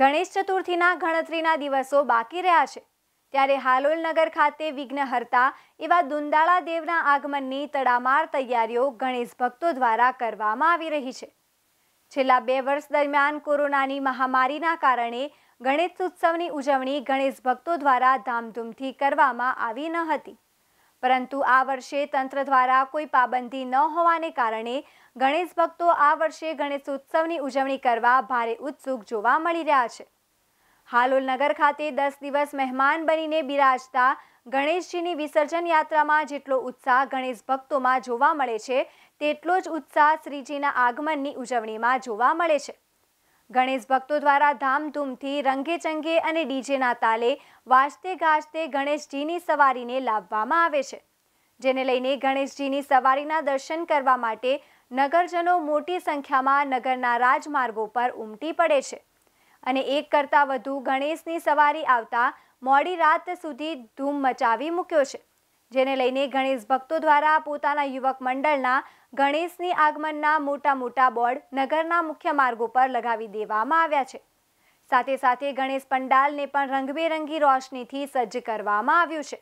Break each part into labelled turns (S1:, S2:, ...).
S1: ગણેશ ચતુર્થીના ગણતરીના દિવસો બાકી રહ્યા છે ત્યારે હાલોલ નગર ખાતે વિઘ્નહર્તા એવા દુંદાળા દેવના આગમનની તડામાર તૈયારીઓ ગણેશ ભક્તો દ્વારા કરવામાં આવી રહી છે છેલ્લા બે વર્ષ દરમિયાન કોરોનાની મહામારીના કારણે ગણેશ ઉત્સવની ઉજવણી ગણેશ ભક્તો દ્વારા ધામધૂમથી કરવામાં આવી ન હતી પરંતુ આ વર્ષે તંત્ર દ્વારા કોઈ પાબંદી ન હોવાને કારણે ગણેશ ભક્તો આ વર્ષે ગણેશ ઉત્સવની ઉજવણી કરવા ભારે ઉત્સુક જોવા મળી રહ્યા છે હાલોલ નગર ખાતે દસ દિવસ મહેમાન બનીને બિરાજતા ગણેશજીની વિસર્જન યાત્રામાં જેટલો ઉત્સાહ ગણેશ ભક્તોમાં જોવા મળે છે તેટલો જ ઉત્સાહ શ્રીજીના આગમનની ઉજવણીમાં જોવા મળે છે ગણેશ ભક્તો દ્વારા ધામધૂમથી રંગેચંગે અને ડીજેના તાલે વાજતે ગાજતે ગણેશજીની સવારીને લાવવામાં આવે છે જેને લઈને ગણેશજીની સવારીના દર્શન કરવા માટે નગરજનો મોટી સંખ્યામાં નગરના રાજમાર્ગો પર ઉમટી પડે છે અને એક કરતાં વધુ ગણેશની સવારી આવતા મોડી રાત સુધી ધૂમ મચાવી મૂક્યો છે જેને લઈને ગણેશ ભક્તો દ્વારા પોતાના યુવક મંડળના ગણેશની આગમનના મોટા મોટા બોર્ડ નગરના મુખ્ય માર્ગો પર લગાવી દેવામાં આવ્યા છે સાથે સાથે ગણેશ પંડાલને પણ રંગબેરંગી રોશનીથી સજ્જ કરવામાં આવ્યું છે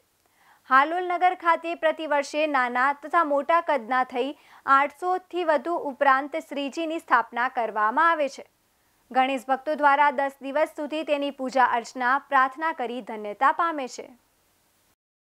S1: હાલોલ નગર ખાતે પ્રતિવર્ષે નાના તથા મોટા કદના થઈ આઠસોથી વધુ ઉપરાંત શ્રીજીની સ્થાપના કરવામાં આવે છે ગણેશ ભક્તો દ્વારા દસ દિવસ સુધી તેની પૂજા અર્ચના પ્રાર્થના કરી ધન્યતા પામે છે